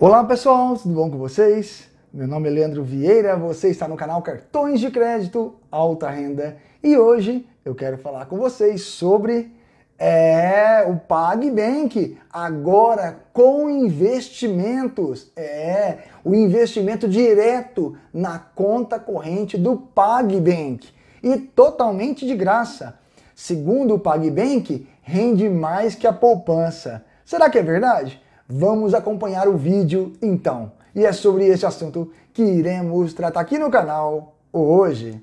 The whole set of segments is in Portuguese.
Olá pessoal, tudo bom com vocês? Meu nome é Leandro Vieira, você está no canal Cartões de Crédito Alta Renda e hoje eu quero falar com vocês sobre é, o PagBank, agora com investimentos. É, o investimento direto na conta corrente do PagBank e totalmente de graça. Segundo o PagBank, rende mais que a poupança. Será que é verdade? Vamos acompanhar o vídeo então. E é sobre esse assunto que iremos tratar aqui no canal hoje.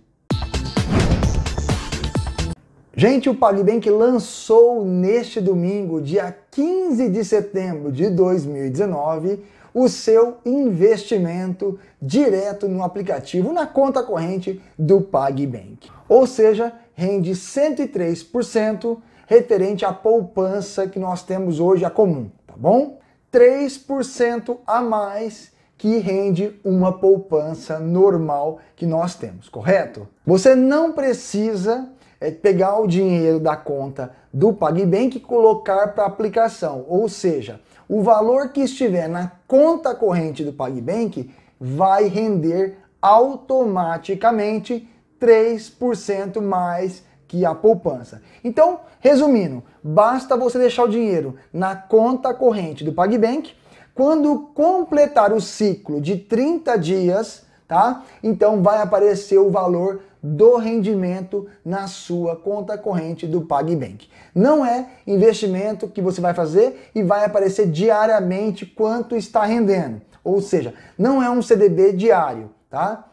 Gente, o PagBank lançou neste domingo, dia 15 de setembro de 2019, o seu investimento direto no aplicativo, na conta corrente do PagBank. Ou seja, rende 103% referente à poupança que nós temos hoje, a comum, tá bom? 3% a mais que rende uma poupança normal que nós temos, correto? Você não precisa eh, pegar o dinheiro da conta do PagBank e colocar para aplicação, ou seja, o valor que estiver na conta corrente do PagBank vai render automaticamente 3% mais que a poupança. Então, resumindo, basta você deixar o dinheiro na conta corrente do PagBank. Quando completar o ciclo de 30 dias, tá? Então vai aparecer o valor do rendimento na sua conta corrente do PagBank. Não é investimento que você vai fazer e vai aparecer diariamente quanto está rendendo. Ou seja, não é um CDB diário, tá?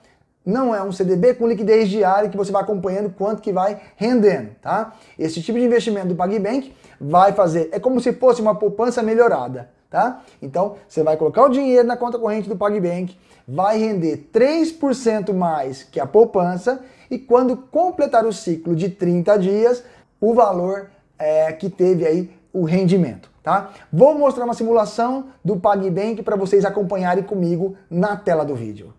não é um CDB com liquidez diária que você vai acompanhando quanto que vai rendendo, tá? Esse tipo de investimento do PagBank vai fazer, é como se fosse uma poupança melhorada, tá? Então, você vai colocar o dinheiro na conta corrente do PagBank, vai render 3% mais que a poupança e quando completar o ciclo de 30 dias, o valor é, que teve aí o rendimento, tá? Vou mostrar uma simulação do PagBank para vocês acompanharem comigo na tela do vídeo.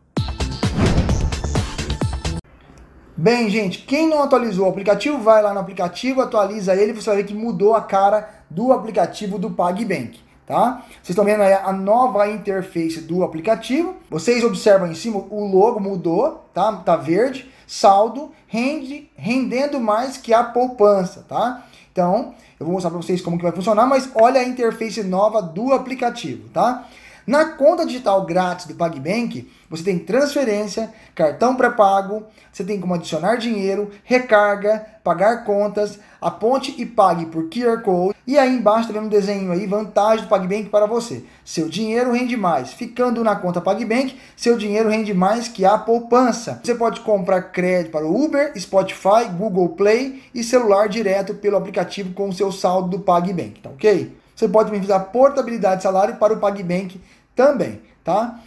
Bem, gente, quem não atualizou o aplicativo, vai lá no aplicativo, atualiza ele, você vai ver que mudou a cara do aplicativo do PagBank, tá? Vocês estão vendo aí a nova interface do aplicativo. Vocês observam em cima, o logo mudou, tá? Tá verde, saldo rende, rendendo mais que a poupança, tá? Então, eu vou mostrar para vocês como que vai funcionar, mas olha a interface nova do aplicativo, tá? Na conta digital grátis do PagBank, você tem transferência, cartão pré-pago, você tem como adicionar dinheiro, recarga, pagar contas, aponte e pague por QR Code. E aí embaixo tá vendo um desenho aí, vantagem do PagBank para você. Seu dinheiro rende mais. Ficando na conta PagBank, seu dinheiro rende mais que a poupança. Você pode comprar crédito para o Uber, Spotify, Google Play e celular direto pelo aplicativo com o seu saldo do PagBank, tá ok? Você pode me utilizar portabilidade de salário para o PagBank também, tá?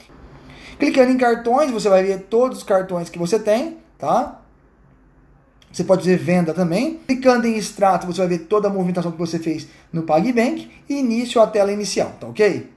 Clicando em cartões, você vai ver todos os cartões que você tem, tá? Você pode ver venda também. Clicando em extrato, você vai ver toda a movimentação que você fez no PagBank e início a tela inicial, tá ok?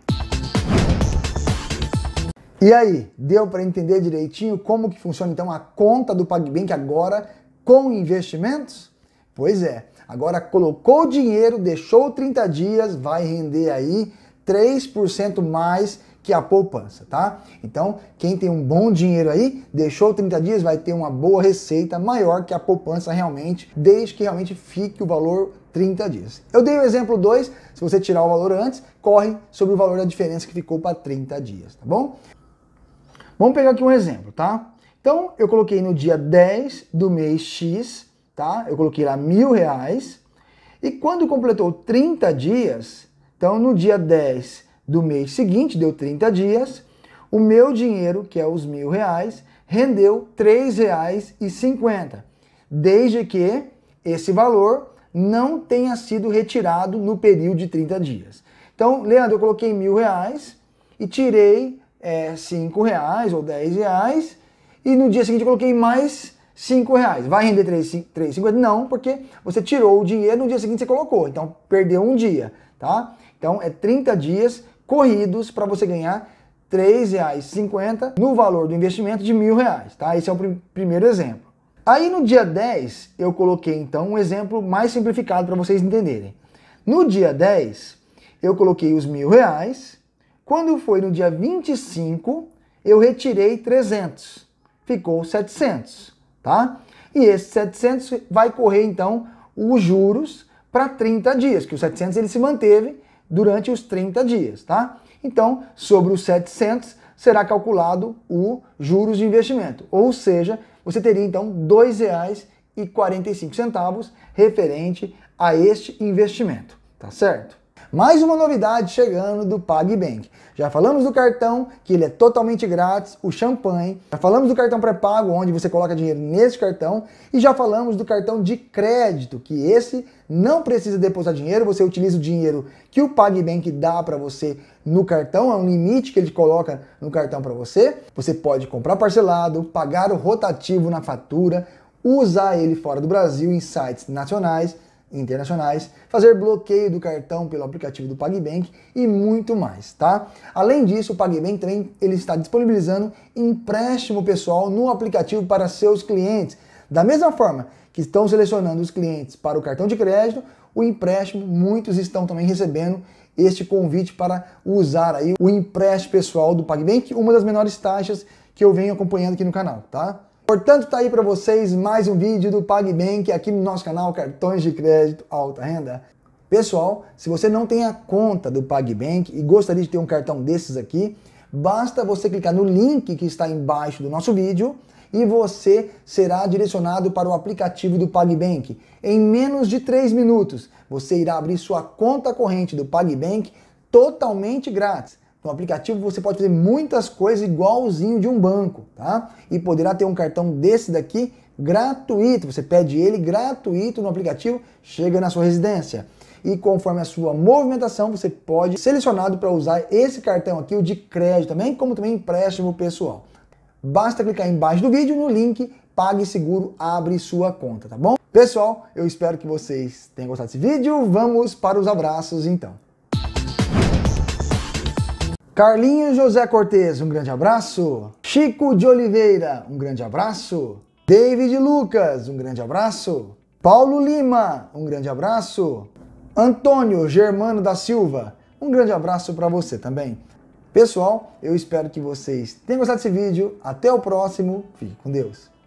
E aí, deu para entender direitinho como que funciona então a conta do PagBank agora com investimentos? Pois é. Agora colocou dinheiro, deixou 30 dias, vai render aí 3% mais que a poupança, tá? Então, quem tem um bom dinheiro aí, deixou 30 dias, vai ter uma boa receita maior que a poupança realmente, desde que realmente fique o valor 30 dias. Eu dei o exemplo 2, se você tirar o valor antes, corre sobre o valor da diferença que ficou para 30 dias, tá bom? Vamos pegar aqui um exemplo, tá? Então, eu coloquei no dia 10 do mês X tá? Eu coloquei lá mil reais. E quando completou 30 dias, então no dia 10 do mês seguinte, deu 30 dias, o meu dinheiro, que é os mil reais, rendeu R$ 3,50. Desde que esse valor não tenha sido retirado no período de 30 dias. Então, Leandro, eu coloquei mil reais e tirei é, eh, 5 reais ou 10 reais, e no dia seguinte eu coloquei mais 5 reais. Vai render 3,50? Não, porque você tirou o dinheiro no dia seguinte você colocou. Então perdeu um dia, tá? Então é 30 dias corridos para você ganhar R$ 3,50 no valor do investimento de R$ 1.000, tá? Esse é o pr primeiro exemplo. Aí no dia 10 eu coloquei então um exemplo mais simplificado para vocês entenderem. No dia 10 eu coloquei os mil Quando foi no dia 25 eu retirei 300, ficou 700 tá? E esse 700 vai correr então os juros para 30 dias, que o 700 ele se manteve durante os 30 dias, tá? Então, sobre os 700 será calculado o juros de investimento, ou seja, você teria então R$ 2,45 referente a este investimento, tá certo? mais uma novidade chegando do PagBank. Já falamos do cartão, que ele é totalmente grátis, o champanhe. Já falamos do cartão pré-pago, onde você coloca dinheiro nesse cartão. E já falamos do cartão de crédito, que esse não precisa depositar dinheiro, você utiliza o dinheiro que o PagBank dá para você no cartão, é um limite que ele coloca no cartão para você. Você pode comprar parcelado, pagar o rotativo na fatura, usar ele fora do Brasil em sites nacionais internacionais, fazer bloqueio do cartão pelo aplicativo do PagBank e muito mais, tá? Além disso, o PagBank também ele está disponibilizando empréstimo pessoal no aplicativo para seus clientes. Da mesma forma que estão selecionando os clientes para o cartão de crédito, o empréstimo, muitos estão também recebendo este convite para usar aí o empréstimo pessoal do PagBank, uma das menores taxas que eu venho acompanhando aqui no canal, tá? Portanto, tá aí para vocês mais um vídeo do PagBank aqui no nosso canal Cartões de Crédito Alta Renda. Pessoal, se você não tem a conta do PagBank e gostaria de ter um cartão desses aqui, basta você clicar no link que está embaixo do nosso vídeo e você será direcionado para o aplicativo do PagBank. Em menos de 3 minutos, você irá abrir sua conta corrente do PagBank totalmente grátis. No aplicativo você pode fazer muitas coisas igualzinho de um banco, tá? E poderá ter um cartão desse daqui gratuito. Você pede ele gratuito no aplicativo, chega na sua residência. E conforme a sua movimentação, você pode selecionado para usar esse cartão aqui, o de crédito também, como também empréstimo pessoal. Basta clicar embaixo do vídeo no link PagSeguro abre sua conta, tá bom? Pessoal, eu espero que vocês tenham gostado desse vídeo. Vamos para os abraços então. Carlinhos José Cortez, um grande abraço. Chico de Oliveira, um grande abraço. David Lucas, um grande abraço. Paulo Lima, um grande abraço. Antônio Germano da Silva, um grande abraço para você também. Pessoal, eu espero que vocês tenham gostado desse vídeo. Até o próximo. Fique com Deus.